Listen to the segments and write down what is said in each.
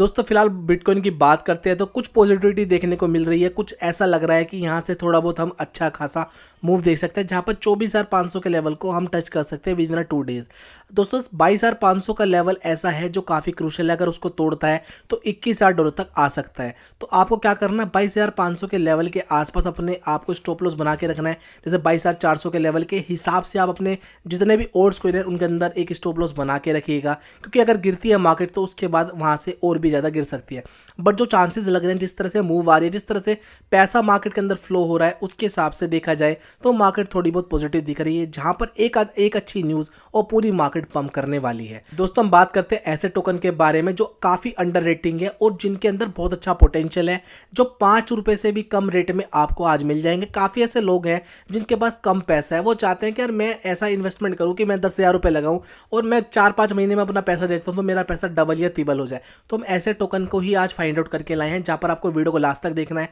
दोस्तों फिलहाल बिटकॉइन की बात करते हैं तो कुछ पॉजिटिविटी देखने को मिल रही है कुछ ऐसा लग रहा है कि यहाँ से थोड़ा बहुत हम अच्छा खासा मूव देख सकते हैं जहाँ पर चौबीस हज़ार पाँच सौ के लेवल को हम टच कर सकते हैं विद इन टू डेज़ दोस्तों बाईस हज़ार पाँच सौ का लेवल ऐसा है जो काफ़ी क्रूशल है अगर उसको तोड़ता है तो इक्कीस हज़ार डॉलर तक आ सकता है तो आपको क्या करना है बाईस हज़ार पाँच सौ के लेवल के आसपास अपने आपको स्टॉप लॉस बना के रखना है जैसे बाईस हज़ार चार सौ के लेवल के हिसाब से आप अपने जितने भी ओड्स को उनके अंदर एक स्टॉप लॉस बना के रखिएगा क्योंकि अगर गिरती है मार्केट तो उसके बाद वहाँ से और भी ज़्यादा गिर सकती है बट जो चांसेस लग रहे हैं जिस तरह से मूव आ रही है जिस तरह से पैसा मार्केट के अंदर फ्लो हो रहा है उसके हिसाब से देखा जाए तो मार्केट थोड़ी बहुत पॉजिटिव दिख रही है जहाँ पर एक एक अच्छी न्यूज़ और पूरी मार्केट प्रॉफिट पंप करने वाली है दोस्तों हम बात करते हैं ऐसे टोकन के बारे में जो काफ़ी अंडर रेटिंग है और जिनके अंदर बहुत अच्छा पोटेंशियल है जो पांच रुपए से भी कम रेट में आपको आज मिल जाएंगे काफ़ी ऐसे लोग हैं जिनके पास कम पैसा है वो चाहते हैं कि यार मैं ऐसा इन्वेस्टमेंट करूं कि मैं दस हज़ार रुपए लगाऊं और मैं चार पांच महीने में अपना पैसा देता हूं तो मेरा पैसा डबल या तिबल हो जाए तो हम ऐसे टोकन को ही आज फाइंड आउट करके लाए हैं जहां पर आपको वीडियो को लास्ट तक देखना है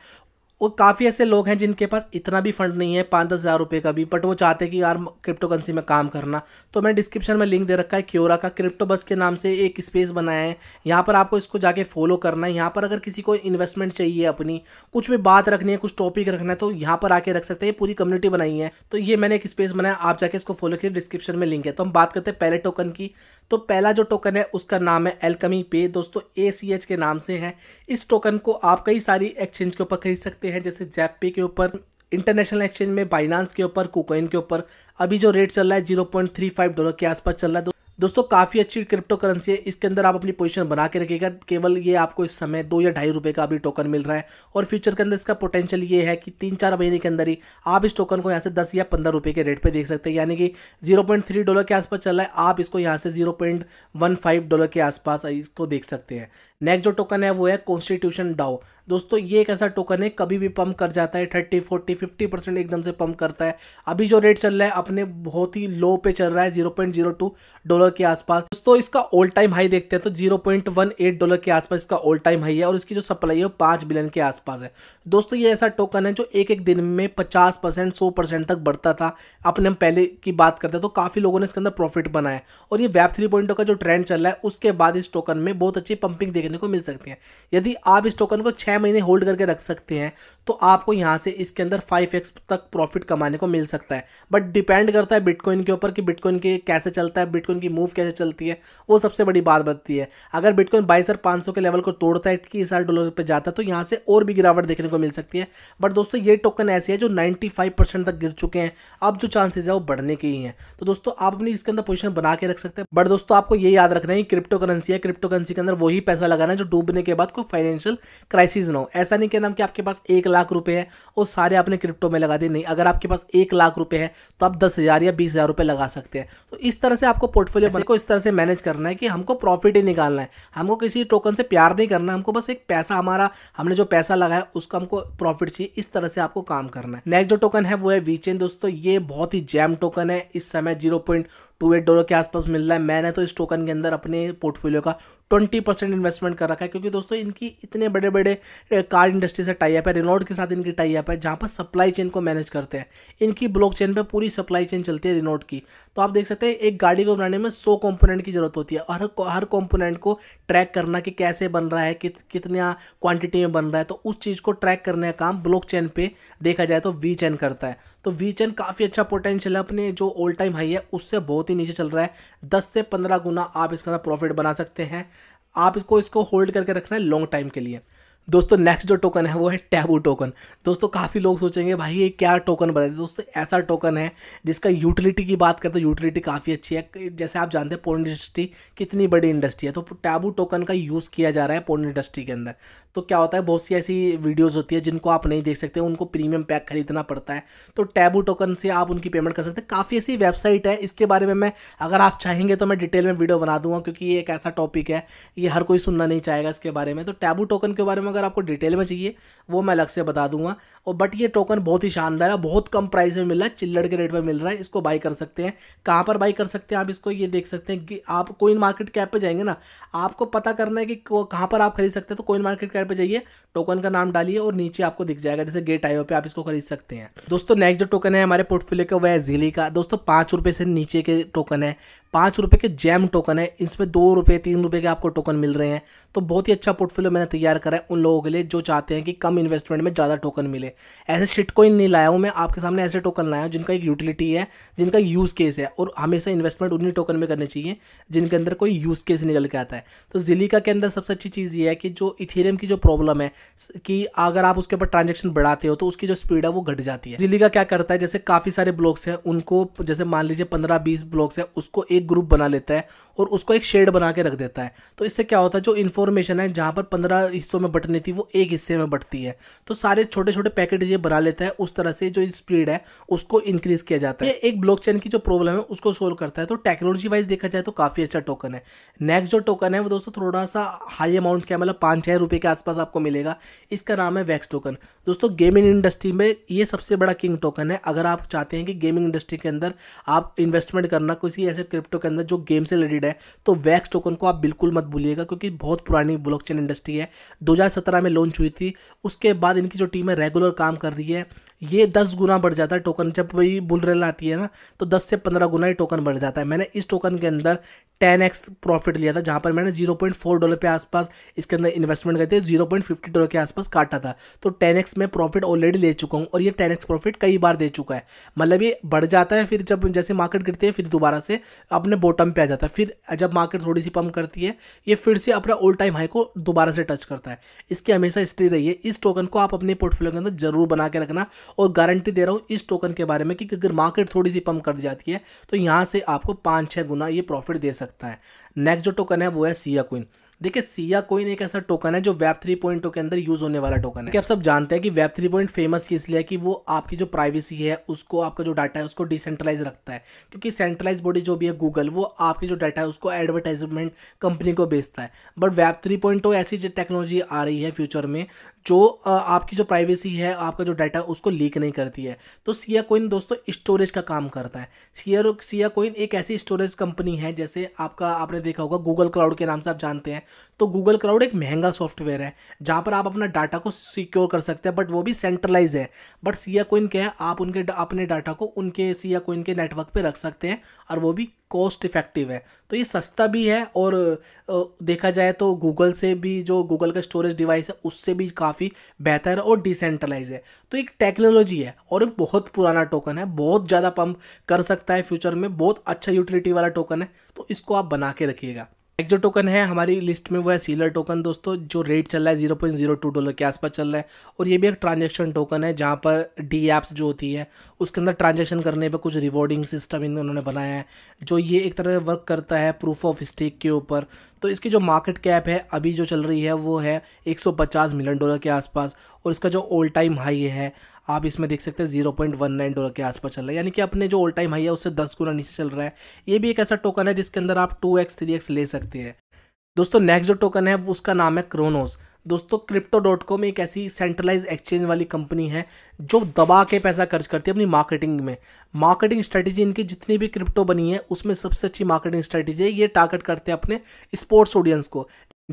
और काफ़ी ऐसे लोग हैं जिनके पास इतना भी फंड नहीं है पाँच दस हज़ार रुपये का भी बट वो चाहते हैं कि यार क्रिप्टो करेंसी में काम करना तो मैंने डिस्क्रिप्शन में लिंक दे रखा है क्योरा का क्रिप्टो बस के नाम से एक स्पेस बनाया है यहाँ पर आपको इसको जाके फॉलो करना है यहाँ पर अगर किसी को इन्वेस्टमेंट चाहिए अपनी कुछ भी बात रखनी है कुछ टॉपिक रखना है तो यहाँ पर आके रख सकते हैं पूरी कम्युनिटी बनाई है तो ये मैंने एक स्पेस बनाया आप जाके इसको फॉलो कीजिए डिस्क्रिप्शन में लिंक है तो हम बात करते हैं पहले टोकन की तो पहला जो टोकन है उसका नाम है एलकमी पे दोस्तों ए के नाम से है इस टोकन को आप कई सारी एक्सचेंज के ऊपर खरीद सकते हैं हैं जैसे जैपे के ऊपर इंटरनेशनल एक्सचेंज में बाइनांस के ऊपर कोकोइन के ऊपर अभी जो रेट चल रहा है zero point three five dollar के आसपास चल रहा है दोस्तों काफ़ी अच्छी क्रिप्टो करेंसी है इसके अंदर आप अपनी पोजीशन बना के रखिएगा केवल ये आपको इस समय दो या ढाई रुपए का अभी टोकन मिल रहा है और फ्यूचर के अंदर इसका पोटेंशियल ये है कि तीन चार महीने के अंदर ही आप इस टोकन को यहाँ से दस या पंद्रह रुपए के रेट पे देख सकते हैं यानी कि जीरो पॉइंट थ्री डॉलर के आसपास चल रहा है आप इसको यहाँ से zero point one five dollar के आसपास इसको देख सकते हैं नेक्स्ट जो टोकन है वो है कॉन्स्टिट्यूशन डाओ दोस्तों ये एक ऐसा टोकन है कभी भी पंप कर जाता है थर्टी फोर्टी फिफ्टी परसेंट एकदम से पंप करता है अभी जो रेट चल रहा है अपने बहुत ही लो पे चल रहा है zero point zero two dollar के आसपास दोस्तों इसका ऑल टाइम हाई देखते हैं तो zero point one eight dollar के आसपास इसका ऑल टाइम हाई है और इसकी जो सप्लाई है वो पाँच बिलियन के आसपास है दोस्तों ये ऐसा टोकन है जो एक एक दिन में पचास परसेंट सौ परसेंट तक बढ़ता था अपने हम पहले की बात करते हैं तो काफ़ी लोगों ने इसके अंदर प्रॉफिट बनाया और ये वेब थ्री पॉइंट का जो ट्रेंड चल रहा है उसके बाद इस टोकन में बहुत अच्छी पंपिंग देख देखने को मिल सकती है यदि आप इस टोकन को छः महीने होल्ड करके रख सकते हैं तो आपको यहाँ से इसके अंदर फाइव एक्स तक प्रॉफिट कमाने को मिल सकता है बट डिपेंड करता है बिटकॉइन के ऊपर कि बिटकॉइन के कैसे चलता है बिटकॉइन की मूव कैसे चलती है वो सबसे बड़ी बात बनती है अगर बिटकॉइन बाईस हज़ार के लेवल को तोड़ता है इक्कीस हज़ार डॉलर पर जाता है तो यहाँ से और भी गिरावट देखने को मिल सकती है बट दोस्तों ये टोकन ऐसी है जो नाइन्टी तक गिर चुके हैं अब जो चांसेज है वो बढ़ने के ही हैं तो दोस्तों आप अपनी इसके अंदर पोजिशन बना के रख सकते हैं बट दोस्तों आपको ये याद रखना है क्रिप्टो करेंसी है क्रिप्टो करेंसी के अंदर वही पैसा लगाना है जो डूबने के बाद कोई फाइनेंशियल क्राइसिस ना हो ऐसा नहीं कहना कि आपके पास एक लाख लाख रुपए है वो सारे आपने क्रिप्टो में लगा दिए नहीं अगर आपके पास एक लाख रुपए है तो आप दस हज़ार या बीस हज़ार रुपये लगा सकते हैं तो इस तरह से आपको पोर्टफोलियो को इस तरह से मैनेज करना है कि हमको प्रॉफिट ही निकालना है हमको किसी टोकन से प्यार नहीं करना हमको बस एक पैसा हमारा हमने जो पैसा लगाया उसका हमको प्रॉफिट चाहिए इस तरह से आपको काम करना है नेक्स्ट जो टोकन है वो है वीचेन दोस्तों ये बहुत ही जैम टोकन है इस समय जीरो टू एट डॉलर के आसपास मिल रहा है मैंने तो इस टोकन के अंदर अपने पोर्टफोलियो का ट्वेंटी परसेंट इन्वेस्टमेंट कर रखा है क्योंकि दोस्तों इनकी इतने बड़े बड़े कार इंडस्ट्री से टाई अप है रिनॉल्ट के साथ इनकी टाई अप है जहाँ पर सप्लाई चेन को मैनेज करते हैं इनकी ब्लॉक चेन पर पूरी सप्लाई चेन चलती है रिनॉल्ट की तो आप देख सकते हैं एक गाड़ी को बनाने में सौ कॉम्पोनेंट की जरूरत होती है और हर कॉम्पोनेंट को ट्रैक करना कि कैसे बन रहा है कित कितना क्वांटिटी में बन रहा है तो उस चीज़ को ट्रैक करने का काम ब्लॉकचेन पे देखा जाए तो वी चैन करता है तो वी चैन काफ़ी अच्छा पोटेंशियल है अपने जो ऑल टाइम हाई है उससे बहुत ही नीचे चल रहा है दस से पंद्रह गुना आप इसका प्रॉफिट बना सकते हैं आप इसको इसको होल्ड करके रखना है लॉन्ग टाइम के लिए दोस्तों नेक्स्ट जो टोकन है वो है टैबू टोकन दोस्तों काफ़ी लोग सोचेंगे भाई ये क्या टोकन बताए दोस्तों ऐसा टोकन है जिसका यूटिलिटी की बात करें तो यूटिलिटी काफ़ी अच्छी है जैसे आप जानते हैं पोर्न इंडस्ट्री कितनी बड़ी इंडस्ट्री है तो टैबू टोकन का यूज़ किया जा रहा है पोर्न इंडस्ट्री के अंदर तो क्या होता है बहुत सी ऐसी वीडियोज़ होती है जिनको आप नहीं देख सकते उनको प्रीमियम पैक खरीदना पड़ता है तो टैबू टोकन से आप उनकी पेमेंट कर सकते हैं काफ़ी ऐसी वेबसाइट है इसके बारे में मैं अगर आप चाहेंगे तो मैं डिटेल में वीडियो बना दूंगा क्योंकि ये एक ऐसा टॉपिक है ये हर कोई सुनना नहीं चाहेगा इसके बारे में तो टैबू टोकन के बारे में अगर अगर आपको डिटेल में चाहिए वो मैं अलग से बता दूंगा और बट ये टोकन बहुत ही शानदार है बहुत कम प्राइस में मिल रहा है चिल्लड़ के रेट में मिल रहा है इसको बाई कर सकते हैं कहाँ पर बाई कर सकते हैं आप इसको ये देख सकते हैं कि आप कोइन मार्केट कैप पर जाएंगे ना आपको पता करना है कि कहाँ पर आप खरीद सकते हैं तो कोइन मार्केट कैप पर जाइए टोकन का नाम डालिए और नीचे आपको दिख जाएगा जैसे गेट आयो पे आप इसको खरीद सकते हैं दोस्तों नेक्स्ट जो टोकन है हमारे पोर्टफोलियो का वह है जीली का दोस्तों पाँच रुपये से नीचे के टोकन है पाँच रुपये के जैम टोकन है इसमें दो रुपये तीन रुपये के आपको टोकन मिल रहे हैं तो बहुत ही अच्छा पोर्टफोलियो मैंने तैयार करा है उन लोगों के लिए जो चाहते हैं कि कम इन्वेस्टमेंट में ज़्यादा टोकन मिले ऐसे शिट कोइन नहीं लाया हूँ मैं आपके सामने ऐसे टोकन लाया हूँ जिनका एक यूटिलिटी है जिनका यूज़ केस है और हमेशा इन्वेस्टमेंट उन्हीं टोकन में करने चाहिए जिनके अंदर कोई यूज़ केस निकल के आता है तो जिलिका के अंदर सबसे अच्छी चीज़ ये है कि जो इथेरियम की जो प्रॉब्लम है कि अगर आप उसके ऊपर ट्रांजेक्शन बढ़ाते हो तो उसकी जो स्पीड है वो घट जाती है जिलिका क्या करता है जैसे काफ़ी सारे ब्लॉक्स हैं उनको जैसे मान लीजिए पंद्रह बीस ब्लॉक्स हैं उसको एक ग्रुप बना लेता है और उसको एक शेड बना के रख देता है तो इससे क्या होता है जो इन्फॉर्मेशन है जहाँ पर पंद्रह हिस्सों में बटन करनी थी वो एक हिस्से में बढ़ती है तो सारे छोटे छोटे पैकेट ये बना लेता है उस तरह से जो स्पीड है उसको इंक्रीज किया जाता है ये एक ब्लॉक की जो प्रॉब्लम है उसको सोल्व करता है तो टेक्नोलॉजी वाइज देखा जाए तो काफ़ी अच्छा टोकन है नेक्स्ट जो टोकन है वो दोस्तों थोड़ा सा हाई अमाउंट का मतलब पाँच छः रुपये के आसपास आपको मिलेगा इसका नाम है वैक्स टोकन दोस्तों गेमिंग इंडस्ट्री में ये सबसे बड़ा किंग टोकन है अगर आप चाहते हैं कि गेमिंग इंडस्ट्री के अंदर आप इन्वेस्टमेंट करना किसी ऐसे क्रिप्टो के अंदर जो गेम से रिलेटेड है तो वैक्स टोकन को आप बिल्कुल मत भूलिएगा क्योंकि बहुत पुरानी ब्लॉकचेन इंडस्ट्री है दो 2017 में लॉन्च हुई थी उसके बाद इनकी जो टीम है रेगुलर काम कर रही है ये दस गुना बढ़ जाता है टोकन जब वही बुलरेल आती है ना तो दस से पंद्रह गुना ही टोकन बढ़ जाता है मैंने इस टोकन के अंदर टेन एक्स प्रॉफिट लिया था जहाँ पर मैंने जीरो पॉइंट फोर डॉलर के आसपास इसके अंदर इन्वेस्टमेंट करते जीरो पॉइंट फिफ्टी डॉलर के आसपास काटा था तो टेन एक्स में प्रॉफिट ऑलरेडी ले चुका हूँ और ये टेन एक्स प्रॉफिट कई बार दे चुका है मतलब ये बढ़ जाता है फिर जब जैसे मार्केट गिरती है फिर दोबारा से अपने बॉटम पर आ जाता है फिर जब मार्केट थोड़ी सी पम करती है ये फिर से अपना ऑल टाइम हाई को दोबारा से टच करता है इसकी हमेशा हिस्ट्री रही है इस टोकन को आप अपने पोर्टफोलियो के अंदर जरूर बना के रखना और गारंटी दे रहा हूँ इस टोकन के बारे में कि अगर मार्केट थोड़ी सी पम्प कर जाती है तो यहाँ से आपको पाँच छः गुना ये प्रॉफिट दे सकता है नेक्स्ट जो टोकन है वो है सिया कोइन देखिए सिया कोई एक ऐसा टोकन है जो वेब थ्री पॉइंट के अंदर यूज होने वाला टोकन है आप सब जानते हैं कि वेब थ्री पॉइंट फेमस इसलिए कि वो आपकी जो प्राइवेसी है उसको आपका जो डाटा है उसको डिसेंट्रलाइज रखता है क्योंकि सेंट्रलाइज बॉडी जो भी है गूगल वो आपकी जो डाटा है उसको एडवर्टाइजमेंट कंपनी को बेचता है बट वेब थ्री पॉइंट ऐसी टेक्नोलॉजी आ रही है फ्यूचर में जो आपकी जो प्राइवेसी है आपका जो डाटा उसको लीक नहीं करती है तो सिया कोइन दोस्तों स्टोरेज का काम करता है सिया सिया कोइन एक ऐसी स्टोरेज कंपनी है जैसे आपका आपने देखा होगा गूगल क्लाउड के नाम से आप जानते हैं तो गूगल क्लाउड एक महंगा सॉफ्टवेयर है जहाँ पर आप अपना डाटा को सिक्योर कर सकते हैं बट वो भी सेंट्रलाइज है बट सिया कोइन क्या है आप उनके अपने डाटा को उनके सिया कोइन के नेटवर्क पर रख सकते हैं और वो भी कॉस्ट इफेक्टिव है तो ये सस्ता भी है और देखा जाए तो गूगल से भी जो गूगल का स्टोरेज डिवाइस है उससे भी काफ़ी बेहतर है और डिसेंट्रलाइज है तो एक टेक्नोलॉजी है और एक बहुत पुराना टोकन है बहुत ज़्यादा पंप कर सकता है फ्यूचर में बहुत अच्छा यूटिलिटी वाला टोकन है तो इसको आप बना के रखिएगा एक जो टोकन है हमारी लिस्ट में वो है सीलर टोकन दोस्तों जो रेट चल रहा है zero point zero two dollar के आसपास चल रहा है और ये भी एक ट्रांजेक्शन टोकन है जहाँ पर डी एप्स जो होती है उसके अंदर ट्रांजेक्शन करने पर कुछ रिवॉर्डिंग सिस्टम इन उन्होंने बनाया है जो ये एक तरह वर्क करता है प्रूफ ऑफ स्टेक के ऊपर तो इसकी जो मार्केट कैप है अभी जो चल रही है वो है 150 मिलियन डॉलर के आसपास और इसका जो ऑल टाइम हाई है आप इसमें देख सकते हैं zero point one nine dollar के आसपास चल रहा है यानी कि अपने जो ओल्ड टाइम हाई है उससे दस गुना नीचे चल रहा है ये भी एक ऐसा टोकन है जिसके अंदर आप टू एक्स थ्री एक्स ले सकते हैं दोस्तों नेक्स्ट जो टोकन है उसका नाम है क्रोनोस दोस्तों क्रिप्टो डॉट कॉम एक ऐसी सेंट्रलाइज एक्सचेंज वाली कंपनी है जो दबा के पैसा खर्च करती है अपनी मार्केटिंग में मार्केटिंग स्ट्रेटजी इनकी जितनी भी क्रिप्टो बनी है उसमें सबसे अच्छी मार्केटिंग स्ट्रेटजी है ये टारगेट करते हैं अपने स्पोर्ट्स ऑडियंस को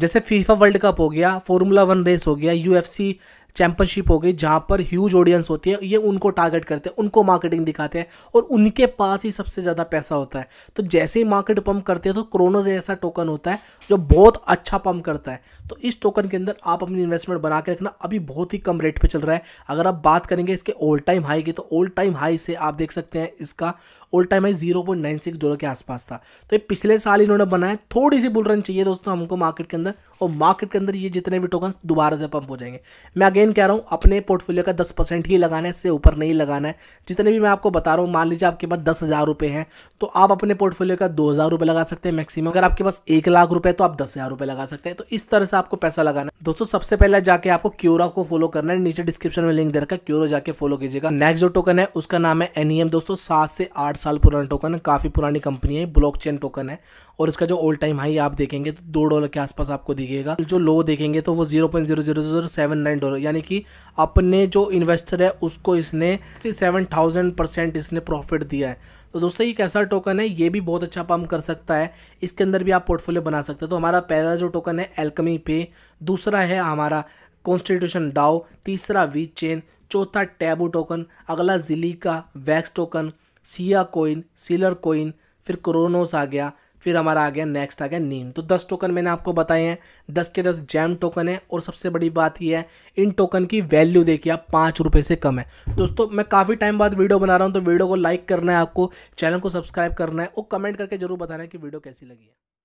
जैसे फीफा वर्ल्ड कप हो गया फॉर्मूला वन रेस हो गया यूएफसी चैंपियनशिप हो गई जहाँ पर ह्यूज ऑडियंस होती है ये उनको टारगेट करते हैं उनको मार्केटिंग दिखाते हैं और उनके पास ही सबसे ज़्यादा पैसा होता है तो जैसे ही मार्केट पंप करते हैं तो क्रोनोज ऐसा टोकन होता है जो बहुत अच्छा पम्प करता है तो इस टोकन के अंदर आप अपनी इन्वेस्टमेंट बना के रखना अभी बहुत ही कम रेट पर चल रहा है अगर आप बात करेंगे इसके ओल्ड टाइम हाई की तो ओल्ड टाइम हाई से आप देख सकते हैं इसका old time high zero point nine six dollar के आसपास था तो ये पिछले साल इन्होंने बनाया थोड़ी सी बुल रन चाहिए दोस्तों हमको मार्केट के अंदर और मार्केट के अंदर ये जितने भी टोकन दोबारा से पंप हो जाएंगे मैं अगेन अगेन कह रहा हूँ अपने पोर्टफोलियो का दस परसेंट ही लगाना है इससे ऊपर नहीं लगाना है जितने भी मैं आपको बता रहा हूँ मान लीजिए आपके पास दस हज़ार रुपये हैं तो आप अपने पोर्टफोलियो का दो हज़ार रुपये लगा सकते हैं मैक्सिमम अगर आपके पास एक लाख रुपये तो आप दस हज़ार रुपये लगा सकते हैं तो इस तरह से आपको पैसा लगाना है दोस्तों सबसे पहले जाके आपको क्योरा को फॉलो करना है नीचे डिस्क्रिप्शन में लिंक दे रखा है क्योरो जाके फॉलो कीजिएगा नेक्स्ट जो टोकन है उसका नाम है एन e दोस्तों सात से आठ साल पुराना टोकन है काफ़ी पुरानी कंपनी है ब्लॉक टोकन है और इसका जो ऑल टाइम हाई आप देखेंगे तो दो डॉलर के आसपास आपको दिखेगा जो लो देखेंगे तो वो zero point zero zero zero seven nine dollar यानी कि अपने जो इन्वेस्टर है उसको इसने सेवन थाउजेंड परसेंट इसने प्रॉफिट दिया है तो दोस्तों ये कैसा टोकन है ये भी बहुत अच्छा पम्प कर सकता है इसके अंदर भी आप पोर्टफोलियो बना सकते हैं तो हमारा पहला जो टोकन है एल्कमी पे दूसरा है हमारा कॉन्स्टिट्यूशन डाओ तीसरा वी चेन चौथा टैबू टोकन अगला जिली का wax token Sia coin Celer coin फिर क्रोनोस आ गया फिर हमारा आ गया नेक्स्ट आ गया नीम तो दस टोकन मैंने आपको बताए हैं दस के दस जैम टोकन है और सबसे बड़ी बात यह है इन टोकन की वैल्यू देखिए आप पाँच रुपये से कम है दोस्तों मैं काफ़ी टाइम बाद वीडियो बना रहा हूँ तो वीडियो को लाइक करना है आपको चैनल को सब्सक्राइब करना है और कमेंट करके जरूर बताना है कि वीडियो कैसी लगी है